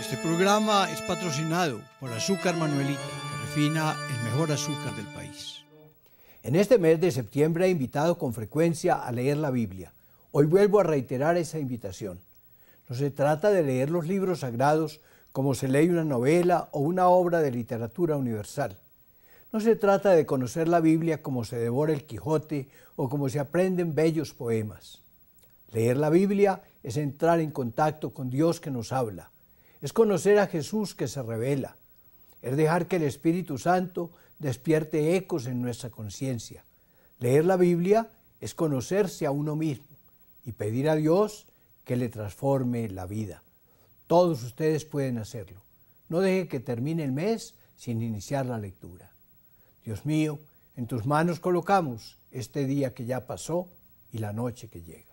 Este programa es patrocinado por Azúcar Manuelita, que refina el mejor azúcar del país. En este mes de septiembre he invitado con frecuencia a leer la Biblia. Hoy vuelvo a reiterar esa invitación. No se trata de leer los libros sagrados como se lee una novela o una obra de literatura universal. No se trata de conocer la Biblia como se devora el Quijote o como se aprenden bellos poemas. Leer la Biblia es entrar en contacto con Dios que nos habla es conocer a Jesús que se revela, es dejar que el Espíritu Santo despierte ecos en nuestra conciencia. Leer la Biblia es conocerse a uno mismo y pedir a Dios que le transforme la vida. Todos ustedes pueden hacerlo. No deje que termine el mes sin iniciar la lectura. Dios mío, en tus manos colocamos este día que ya pasó y la noche que llega.